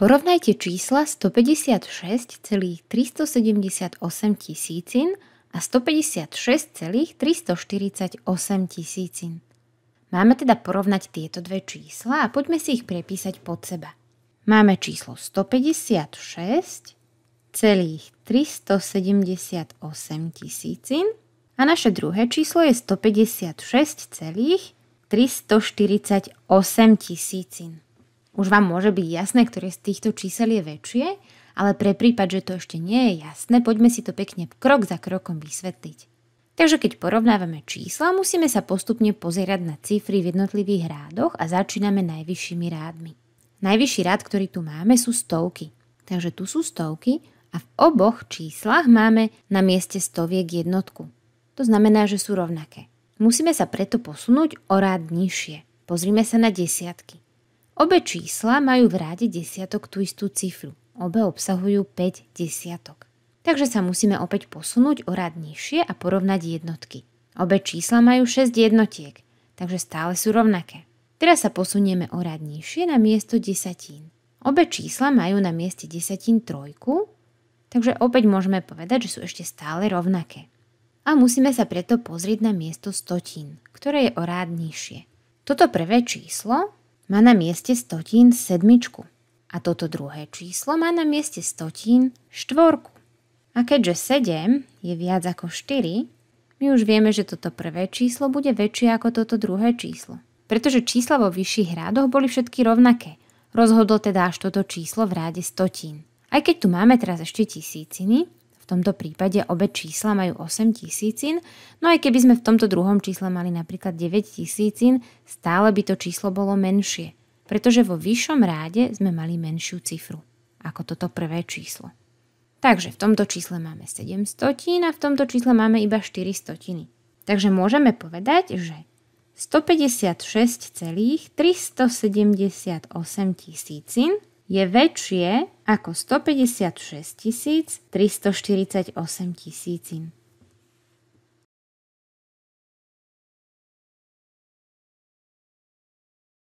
Porovnajte čísla 156,378 tisícin a 156,348 tisícin. Máme teda porovnať tieto dve čísla a poďme si ich prepísať pod seba. Máme číslo 156,378 tisícin a naše druhé číslo je 156,348 tisícin. Už vám môže byť jasné, ktoré z týchto čísel je väčšie, ale pre prípad, že to ešte nie je jasné, poďme si to pekne krok za krokom vysvetliť. Takže keď porovnávame čísla, musíme sa postupne pozerať na cifry v jednotlivých rádoch a začíname najvyššími rádmi. Najvyšší rád, ktorý tu máme, sú stovky. Takže tu sú stovky a v oboch číslach máme na mieste stoviek jednotku. To znamená, že sú rovnaké. Musíme sa preto posunúť o rád nižšie. Pozrime sa na desiatky. Obe čísla majú v rade desiatok tú istú cifru. Obe obsahujú 5 desiatok. Takže sa musíme opäť posunúť o rad nižšie a porovnať jednotky. Obe čísla majú 6 jednotiek, takže stále sú rovnaké. Teraz sa posunieme o rad nižšie na miesto desatín. Obe čísla majú na mieste desatín trojku, takže opäť môžeme povedať, že sú ešte stále rovnaké. A musíme sa preto pozrieť na miesto stotín, ktoré je o rád nižšie. Toto prvé číslo má na mieste stotín sedmičku a toto druhé číslo má na mieste stotín štvorku. A keďže 7 je viac ako 4, my už vieme, že toto prvé číslo bude väčšie ako toto druhé číslo. Pretože čísla vo vyšších rádoch boli všetky rovnaké. Rozhodlo teda až toto číslo v ráde stotín. Aj keď tu máme teraz ešte tisíciny, tomto prípade obe čísla majú 8 tisícin, no aj keby sme v tomto druhom čísle mali napríklad 9 tisícin, stále by to číslo bolo menšie, pretože vo vyššom ráde sme mali menšiu cifru, ako toto prvé číslo. Takže v tomto čísle máme 7 stotín a v tomto čísle máme iba 4 stotiny. Takže môžeme povedať, že 156,378 tisícin je väčšie ako 156 348 tisícin.